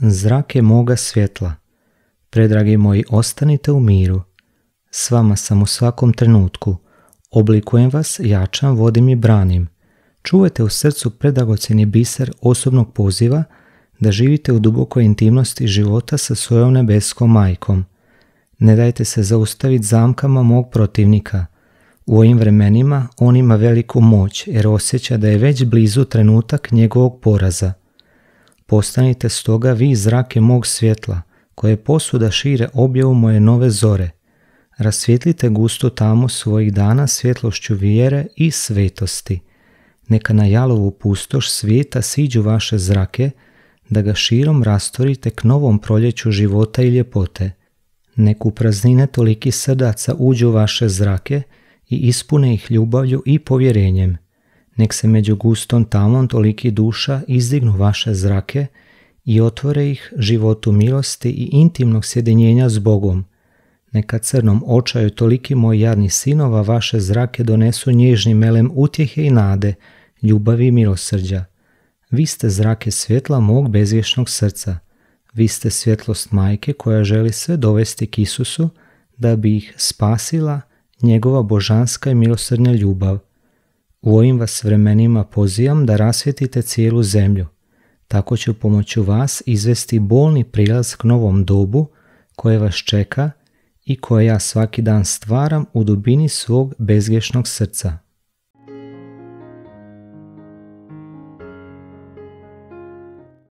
Zrak je moga svjetla. Predragi moji, ostanite u miru. S vama sam u svakom trenutku. Oblikujem vas, jačam, vodim i branim. Čuvajte u srcu predagoceni biser osobnog poziva da živite u dubokoj intimnosti života sa svojom nebeskom majkom. Ne dajte se zaustaviti zamkama mog protivnika. U ovim vremenima on ima veliku moć jer osjeća da je već blizu trenutak njegovog poraza – Postanite stoga vi zrake mog svjetla, koje posuda šire objavu moje nove zore. Rasvjetlite gusto tamo svojih dana svjetlošću vjere i svetosti. Neka na jalovu pustoš svijeta siđu vaše zrake, da ga širom rastorite k novom proljeću života i ljepote. Neku praznine toliki srdaca uđu vaše zrake i ispune ih ljubavlju i povjerenjem. Nek se među gustom tamom toliki duša izdignu vaše zrake i otvore ih životu milosti i intimnog sjedinjenja s Bogom. Neka crnom očaju toliki moj jadni sinova vaše zrake donesu nježnim melem utjehe i nade, ljubavi i milosrđa. Vi ste zrake svjetla mog bezvješnog srca. Vi ste svjetlost majke koja želi sve dovesti k Isusu da bi ih spasila njegova božanska i milosrdna ljubav – u ovim vas vremenima pozivam da rasvjetite cijelu zemlju. Tako ću pomoću vas izvesti bolni prilaz k novom dobu koje vas čeka i koje ja svaki dan stvaram u dubini svog bezgrešnog srca.